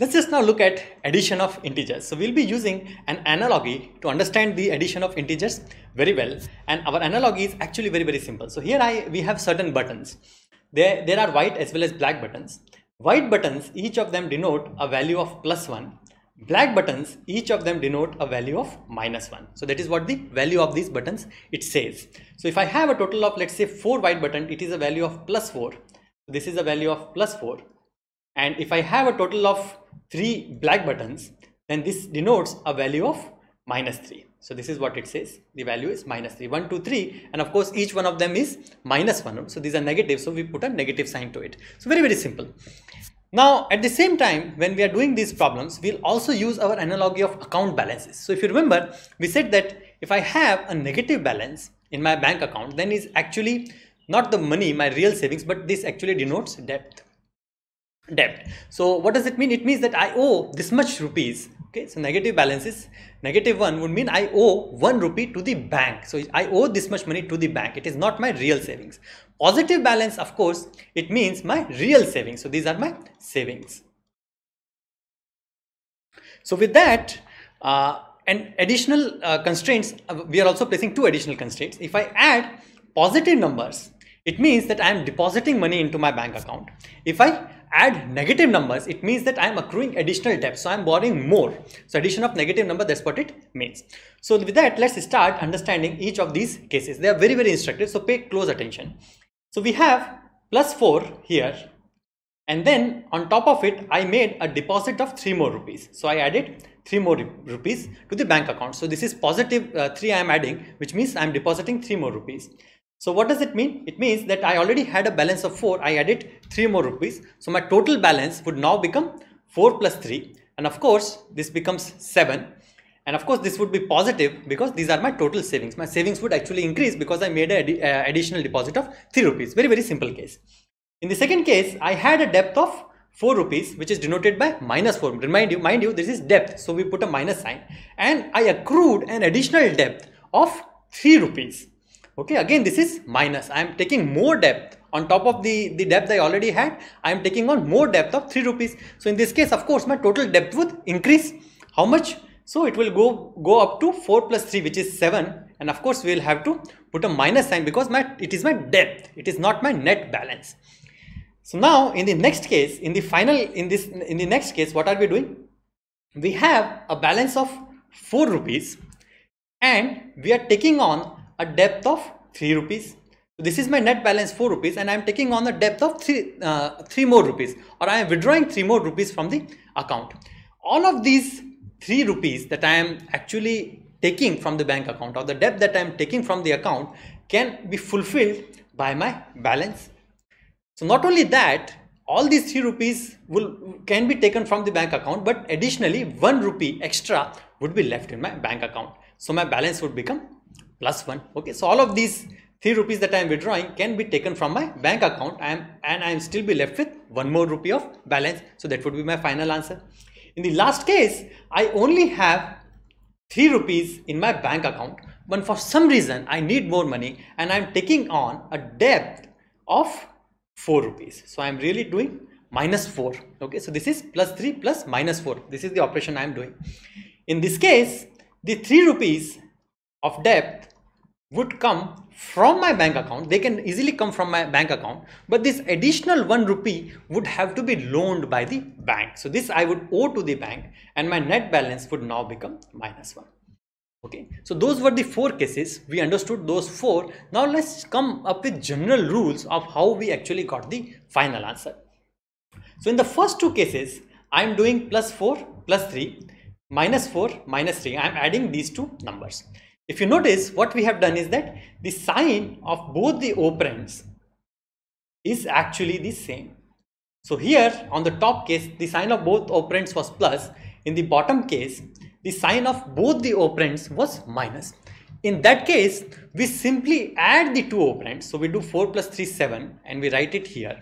Let's just now look at addition of integers. So we'll be using an analogy to understand the addition of integers very well. And our analogy is actually very, very simple. So here I we have certain buttons. There, there are white as well as black buttons. White buttons, each of them denote a value of plus 1. Black buttons, each of them denote a value of minus 1. So that is what the value of these buttons it says. So if I have a total of let's say 4 white buttons, it is a value of plus 4. This is a value of plus 4 and if I have a total of three black buttons then this denotes a value of minus 3 so this is what it says the value is minus 3 1 2 3 and of course each one of them is minus 1 so these are negative so we put a negative sign to it so very very simple now at the same time when we are doing these problems we'll also use our analogy of account balances so if you remember we said that if I have a negative balance in my bank account then is actually not the money my real savings but this actually denotes debt debt. So what does it mean? It means that I owe this much rupees. Okay, so negative balances, negative one would mean I owe one rupee to the bank. So I owe this much money to the bank. It is not my real savings. Positive balance, of course, it means my real savings. So these are my savings. So with that, uh, and additional uh, constraints, uh, we are also placing two additional constraints. If I add positive numbers, it means that I am depositing money into my bank account. If I add negative numbers, it means that I am accruing additional debt. So I am borrowing more. So addition of negative number, that's what it means. So with that, let's start understanding each of these cases. They are very, very instructive. So pay close attention. So we have plus 4 here. And then on top of it, I made a deposit of 3 more rupees. So I added 3 more rupees to the bank account. So this is positive, uh, 3 I am adding, which means I am depositing 3 more rupees. So what does it mean? It means that I already had a balance of 4, I added 3 more rupees. So my total balance would now become 4 plus 3 and of course this becomes 7 and of course this would be positive because these are my total savings. My savings would actually increase because I made an uh, additional deposit of 3 rupees. Very very simple case. In the second case, I had a depth of 4 rupees which is denoted by minus 4. Remind you, mind you this is depth so we put a minus sign and I accrued an additional depth of 3 rupees okay again this is minus i am taking more depth on top of the the depth i already had i am taking on more depth of 3 rupees so in this case of course my total depth would increase how much so it will go go up to 4 plus 3 which is 7 and of course we will have to put a minus sign because my it is my depth it is not my net balance so now in the next case in the final in this in the next case what are we doing we have a balance of 4 rupees and we are taking on a depth of 3 rupees so this is my net balance 4 rupees and i am taking on the depth of 3 uh, 3 more rupees or i am withdrawing 3 more rupees from the account all of these 3 rupees that i am actually taking from the bank account or the debt that i am taking from the account can be fulfilled by my balance so not only that all these 3 rupees will can be taken from the bank account but additionally 1 rupee extra would be left in my bank account so my balance would become plus 1 okay so all of these 3 rupees that I am withdrawing can be taken from my bank account I am, and I am still be left with 1 more rupee of balance so that would be my final answer. In the last case I only have 3 rupees in my bank account but for some reason I need more money and I am taking on a debt of 4 rupees so I am really doing minus 4 okay so this is plus 3 plus minus 4 this is the operation I am doing. In this case the 3 rupees of debt would come from my bank account they can easily come from my bank account but this additional 1 rupee would have to be loaned by the bank so this i would owe to the bank and my net balance would now become minus 1 okay so those were the four cases we understood those four now let's come up with general rules of how we actually got the final answer so in the first two cases i am doing plus 4 plus 3 minus 4 minus 3 i am adding these two numbers if you notice, what we have done is that the sign of both the operands is actually the same. So here on the top case, the sign of both operands was plus. In the bottom case, the sign of both the operands was minus. In that case, we simply add the two operands. So we do 4 plus 3, 7 and we write it here.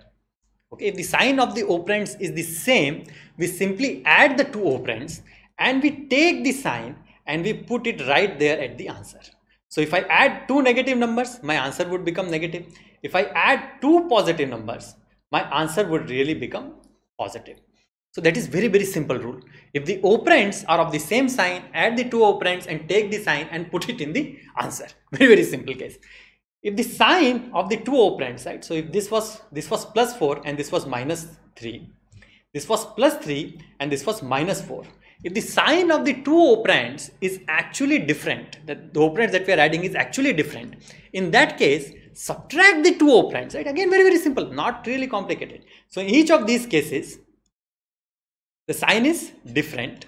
Okay, if the sign of the operands is the same, we simply add the two operands and we take the sign and we put it right there at the answer. So if I add two negative numbers, my answer would become negative. If I add two positive numbers, my answer would really become positive. So that is very, very simple rule. If the operands are of the same sign, add the two operands and take the sign and put it in the answer. Very, very simple case. If the sign of the two operands, right? So if this was, this was plus 4 and this was minus 3. This was plus 3 and this was minus 4 if the sign of the two operands is actually different, that the operands that we are adding is actually different, in that case, subtract the two operands, right? Again, very, very simple, not really complicated. So in each of these cases, the sign is different.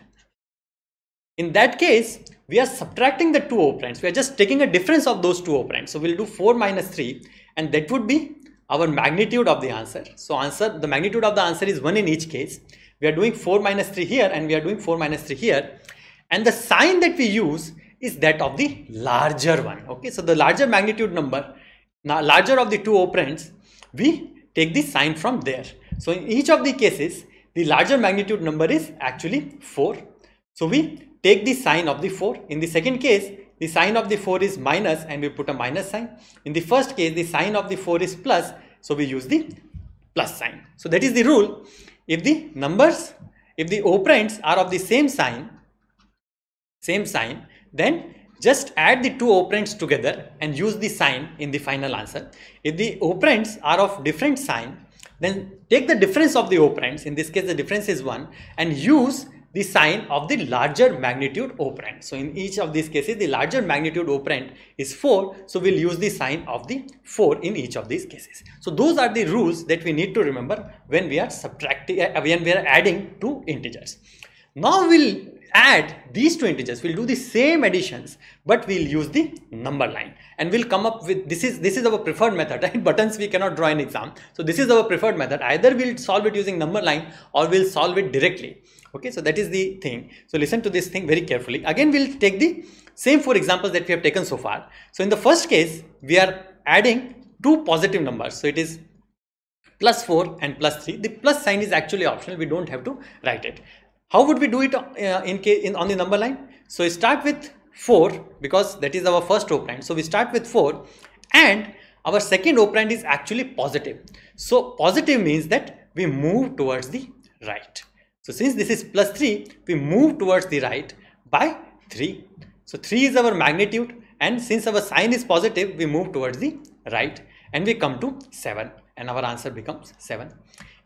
In that case, we are subtracting the two operands. We are just taking a difference of those two operands. So we'll do 4 minus 3 and that would be our magnitude of the answer. So answer, the magnitude of the answer is 1 in each case. We are doing 4 minus 3 here and we are doing 4 minus 3 here. And the sign that we use is that of the larger one. Okay, so the larger magnitude number, now larger of the two operands, we take the sign from there. So in each of the cases, the larger magnitude number is actually 4. So we take the sign of the 4. In the second case, the sign of the 4 is minus and we put a minus sign. In the first case, the sign of the 4 is plus, so we use the plus sign. So that is the rule if the numbers, if the operands are of the same sign, same sign, then just add the two operands together and use the sign in the final answer. If the operands are of different sign, then take the difference of the operands, in this case the difference is 1 and use the sign of the larger magnitude operand. So in each of these cases, the larger magnitude operand is 4. So we'll use the sign of the 4 in each of these cases. So those are the rules that we need to remember when we are subtracting, uh, uh, when we are adding two integers. Now we'll add these two integers we'll do the same additions but we'll use the number line and we'll come up with this is this is our preferred method right buttons we cannot draw in exam so this is our preferred method either we'll solve it using number line or we'll solve it directly okay so that is the thing so listen to this thing very carefully again we'll take the same four examples that we have taken so far so in the first case we are adding two positive numbers so it is plus 4 and plus 3 the plus sign is actually optional we don't have to write it how would we do it uh, in, in on the number line so we start with 4 because that is our first operand so we start with 4 and our second operand is actually positive so positive means that we move towards the right so since this is plus 3, we move towards the right by 3. So 3 is our magnitude and since our sign is positive, we move towards the right and we come to 7 and our answer becomes 7.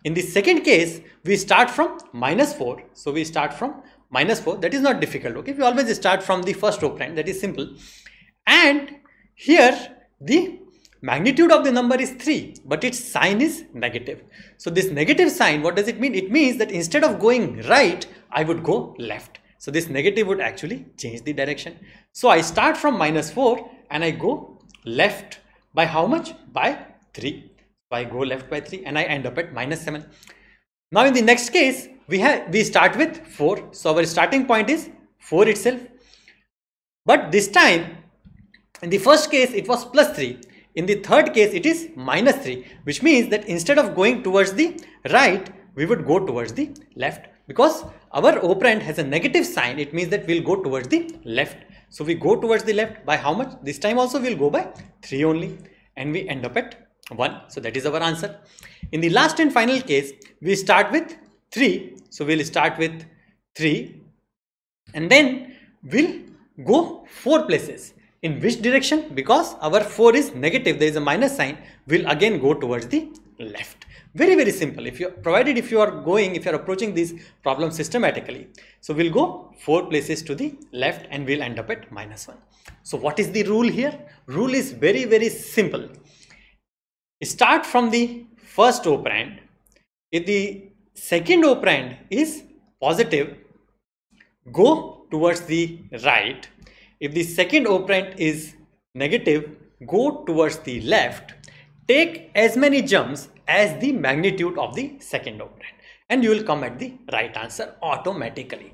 In the second case, we start from minus 4. So we start from minus 4. That is not difficult. Okay, we always start from the first row prime. That is simple. And here the magnitude of the number is 3 but its sign is negative so this negative sign what does it mean it means that instead of going right i would go left so this negative would actually change the direction so i start from minus 4 and i go left by how much by 3 so i go left by 3 and i end up at minus 7 now in the next case we have we start with 4 so our starting point is 4 itself but this time in the first case it was plus 3 in the third case, it is minus 3, which means that instead of going towards the right, we would go towards the left because our operand has a negative sign. It means that we'll go towards the left. So we go towards the left by how much? This time also we'll go by 3 only and we end up at 1. So that is our answer. In the last and final case, we start with 3. So we'll start with 3 and then we'll go 4 places. In which direction? Because our 4 is negative, there is a minus sign, will again go towards the left. Very, very simple. If you provided if you are going, if you are approaching this problem systematically. So we'll go four places to the left and we'll end up at minus one. So what is the rule here? Rule is very, very simple. Start from the first operand. If the second operand is positive, go towards the right if the second operand is negative, go towards the left, take as many jumps as the magnitude of the second operand and you will come at the right answer automatically.